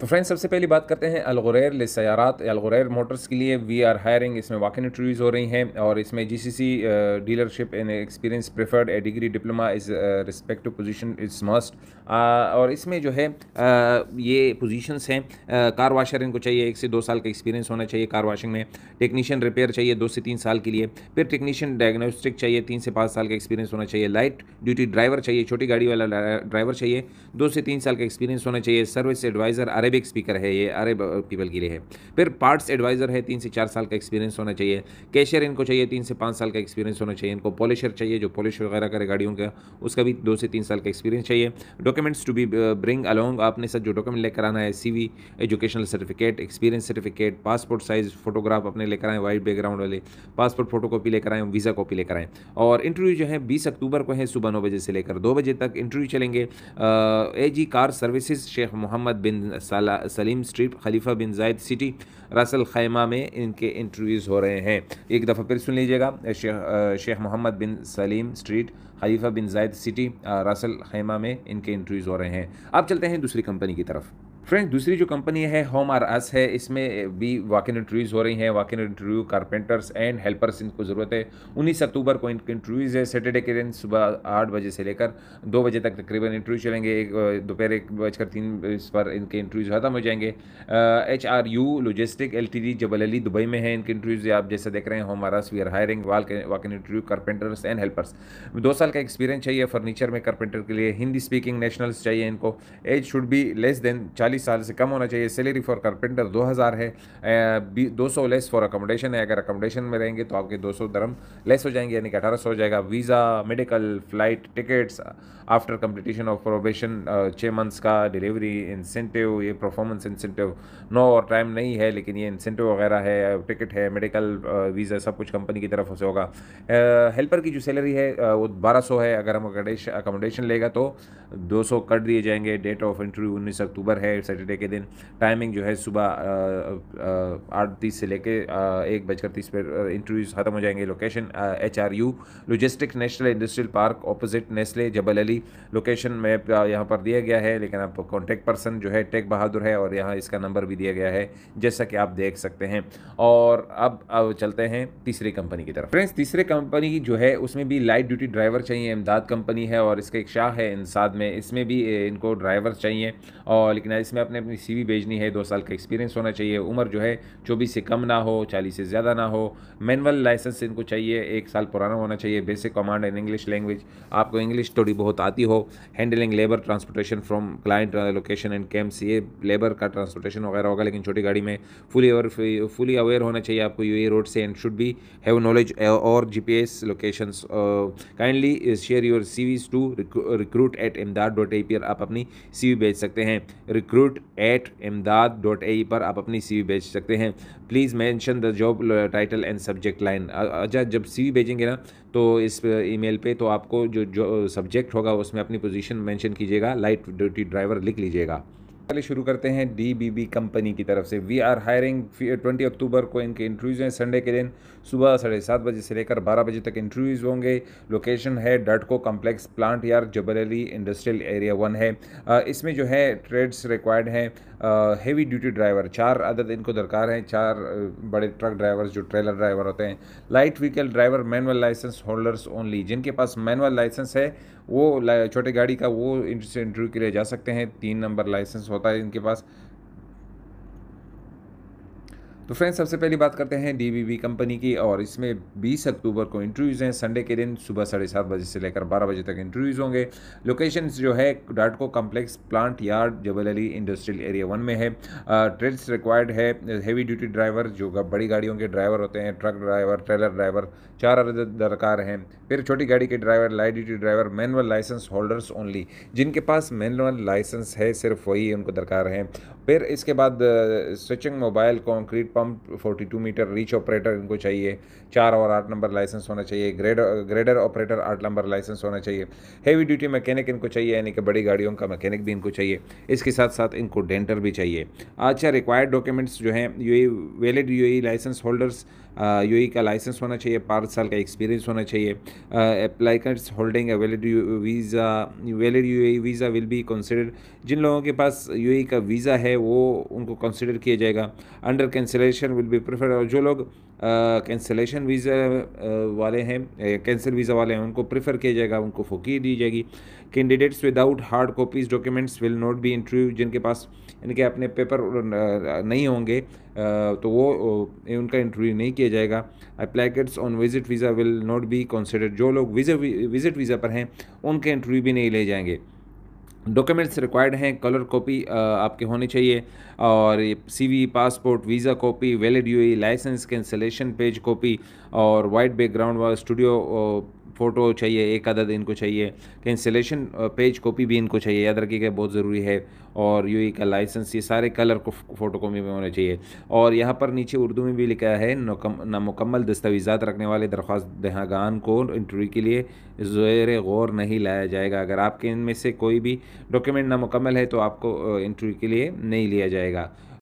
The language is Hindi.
तो फ्रेंड्स सबसे पहली बात करते हैं ले लसारात अलगैर मोटर्स के लिए वी आर हायरिंग इसमें इन इंटरव्यूज़ हो रही हैं और इसमें G C C dealership and experience preferred a degree diploma is respective position is must और इसमें जो है आ, uh, ये पोजिशंस हैं कार uh, वाशर इनको चाहिए एक से दो साल का एक्सपीरियंस होना चाहिए कार वाशिंग में टेक्नीशियन रिपेयर चाहिए दो से तीन साल के लिए फिर टेक्नीशियन डायग्नोस्टिक चाहिए तीन से पाँच साल का एक्सपीरियंस होना चाहिए लाइट ड्यूटी ड्राइवर चाहिए छोटी गाड़ी वाला ड्राइवर uh, चाहिए दो से तीन साल का एक्सपीरियंस होना चाहिए service advisor are Arabic speaker है ये अरेब पीपल के लिए है फिर पार्ट्स एडवाइज़र है तीन से चार साल का एक्सपीरियंस होना चाहिए कैशियर इनको चाहिए तीन से पाँच साल का एक्सपीरियंस होना चाहिए इनको पॉलिशर चाहिए जो पॉलिश वगैरह करे गाड़ियों का उसका भी दो से तीन साल का एक्सपीरियंस चाहिए documents to be bring along आपने सर जो डॉक्यूमेंट लेकर आना है सी educational certificate experience certificate passport size photograph अपने लेकर आएँ वाइट बैकग्राउंड वाले पासपोर्ट फोटो कॉपी लेकर आएँ वीज़ा कॉपी लेकर आएँ और इंटरव्यू जो है बीस अक्टूबर को है सुबह नौ बजे से लेकर दो बजे तक इंटरव्यू चलेंगे a car services Sheikh Mohammed bin साल Salem street Khalifa bin Zayed city Russell खैमा में इनके इंटरव्यूज़ हो रहे हैं एक दफ़ा फिर सुन लीजिएगा Sheikh Sheikh Mohammed bin Salem street Khalifa bin Zayed city Russell खैमा में इनके इंटरव्यूज़ हो रहे हैं अब चलते हैं दूसरी कंपनी की तरफ फ्रेंड्स दूसरी जो कंपनी है होम आर अस है इसमें भी इन इंटरव्यूज़ हो रही हैं walk in interview carpenters and helpers इनको ज़रूरत है उन्नीस अक्टूबर को इनके इंटरव्यूज़ है सैटरडे के दिन सुबह आठ बजे से लेकर दो बजे तक तकरीबन इंटरव्यू चलेंगे एक दोपहर एक बजकर तीन इस पर इनके इंटरव्यूज़ ख़त्म हो जाएंगे H R U logistic L T D Jebel Ali e Dubai में है इनके इंटरव्यूज़ आप जैसे देख रहे हैं home are us we are hiring in interview carpenters and helpers दो साल का एक्सपीरियंस चाहिए फर्नीचर में कारपेंटर के लिए हिंदी स्पीकिंग नेशनल्स चाहिए इनको age should be less than चालीस सत्ताईस साल से कम होना चाहिए सैलरी फॉर कारपेंटर दो हज़ार है दो सौ लेस फॉर अकोमोडेशन है अगर अकोमोडेशन में रहेंगे तो आपके दो सौ धर्म लेस हो जाएंगे यानी कि अठारह सौ हो जाएगा visa medical flight tickets after completion of probation छः मंथ्स का डिलीवरी इंसेंटिव ये performance incentive no overtime नहीं है लेकिन ये इंसेंटिव वगैरह है टिकट है मेडिकल वीज़ा सब कुछ कंपनी की तरफ से होगा हेल्पर की जो सैलरी है वो बारह सौ है अगर हम अकोमोडेशन लेगा तो दो सौ कट दिए जाएंगे डेट ऑफ इंटरव्यू उन्नीस अक्टूबर है फ्राइडे सैटरडे के दिन टाइमिंग जो है सुबह आठ तीस से लेके एक बजकर तीस पर इंटरव्यूज़ ख़त्म हो जाएंगे location H R U logistic national industrial park opposite Nestle Jebel Ali location में यहाँ पर दिया गया है लेकिन आप कॉन्टैक्ट पर्सन जो है टेक बहादुर है और यहाँ इसका नंबर भी दिया गया है जैसा कि आप देख सकते हैं और अब, अब चलते हैं तीसरी कंपनी की तरफ फ्रेंड्स तीसरे कंपनी जो है उसमें भी लाइट ड्यूटी ड्राइवर चाहिए इमदाद कंपनी है और इसका एक शाह है इंसाद में इसमें भी इनको ड्राइवर चाहिए और लेकिन इस इसमें अपने अपनी सीवी भेजनी है दो साल का एक्सपीरियंस होना चाहिए उम्र जो है चौबीस से कम ना हो चालीस से ज़्यादा ना हो मैनुअल लाइसेंस इनको चाहिए एक साल पुराना होना चाहिए basic command in English language आपको इंग्लिश थोड़ी बहुत आती हो handling labour transportation from client location and camp ये लेबर का ट्रांसपोर्टेशन वगैरह होगा लेकिन छोटी गाड़ी में फुली अवेयर फुली अवेयर होना चाहिए आपको यू रोड से and should be have knowledge और G P S location kindly share your C Vs to recruit at Dar dot A P आप अपनी सी वी भेज सकते हैं recruit root at Imdad dot A पर आप अपनी वी भेज सकते हैं please mention the job title and subject line अच्छा जब सीवी भेजेंगे ना तो इस ईमेल पे तो आपको जो जो सब्जेक्ट होगा उसमें अपनी पोजीशन मेंशन कीजिएगा लाइट ड्यूटी ड्राइवर लिख लीजिएगा पहले शुरू करते हैं डीबीबी कंपनी की तरफ से we are hiring twenty October को इनके इंटरव्यूज़ हैं संडे के दिन सुबह साढ़े सात बजे से लेकर बारह बजे तक इंटरव्यूज़ होंगे लोकेशन है डटको कॉम्प्लेक्स प्लांट यार जबरेली इंडस्ट्रियल एरिया वन है इसमें जो है ट्रेड्स रिक्वायर्ड हैं हेवी ड्यूटी ड्राइवर चार अदद इनको दरकार हैं चार बड़े ट्रक ड्राइवर्स जो ट्रेलर ड्राइवर होते हैं light vehicle driver manual licence holders only जिनके पास मैनुअल लाइसेंस है वो छोटे गाड़ी का वो इंटरव्यू के लिए जा सकते हैं तीन नंबर लाइसेंस होता है इनके पास तो फ्रेंड्स सबसे पहली बात करते हैं डी कंपनी की और इसमें 20 अक्टूबर को इंटरव्यूज़ हैं संडे के दिन सुबह साढ़े सात बजे से लेकर बारह बजे तक इंटरव्यूज़ होंगे लोकेशन जो है Datco complex plant yard Jebel Ali industrial area one में है ट्रेड्स रिक्वायर्ड है हैवी ड्यूटी ड्राइवर जो बड़ी गाड़ियों के ड्राइवर होते हैं ट्रक ड्राइवर ट्रेलर ड्राइवर चार दरकार हैं फिर छोटी गाड़ी के driver light duty driver manual licence holders only जिनके पास मैनुअल लाइसेंस है सिर्फ वही उनको दरकार है फिर इसके बाद switching mobile concrete pump 42 metre reach operator इनको चाहिए चार और आठ नंबर लाइसेंस होना चाहिए ग्रेड ग्रेडर ऑपरेटर आठ नंबर लाइसेंस होना चाहिए हैवी ड्यूटी मैकेनिक इनको चाहिए यानी कि बड़ी गाड़ियों का मैकेनिक भी इनको चाहिए इसके साथ साथ इनको डेंटर भी चाहिए अच्छा रिक्वायर्ड डॉक्यूमेंट्स जो हैं U valid U licence holders U e का लाइसेंस होना चाहिए पाँच साल का एक्सपीरियंस होना चाहिए applicants holding valid visa valid U visa will be consider जिन लोगों के पास यू e का वीज़ा है वो उनको कंसिडर किया जाएगा under cancellation will be preferred और जो लोग कैंसलेशन वीज़ा uh, वाले हैं कैंसिल वीज़ा वाले हैं उनको प्रेफर किया जाएगा उनको फोकी दी जाएगी candidates without hard copies documents will not be interview जिनके पास इनके अपने पेपर uh, नहीं होंगे uh, तो वो उनका इंटरव्यू नहीं किया जाएगा applicants on visit visa will not be considered जो लोग विजिट वीज़ा पर हैं उनके इंटरव्यू भी नहीं ले जाएंगे डॉक्यूमेंट्स रिक्वायर्ड हैं कलर कॉपी आपके होनी चाहिए और CV passport visa copy valid UA licence cancellation page copy और वाइट बैकग्राउंड वाला स्टूडियो फ़ोटो चाहिए एक अदद इनको चाहिए कैंसिलेशन पेज कॉपी भी इनको चाहिए याद रखिएगा बहुत ज़रूरी है और यू का लाइसेंस ये सारे कलर को फ़ोटो कॉपी में होने चाहिए और यहाँ पर नीचे उर्दू में भी लिखा है नामुकम्मल दस्तावीज़ा रखने वाले दरख्वास्त दहागान को इंटरव्यू के लिए ज़ैर गौर नहीं लाया जाएगा अगर आपके इनमें से कोई भी डॉक्यूमेंट नामुकम्मल है तो आपको इंटरव्यू के लिए नहीं लिया जाएगा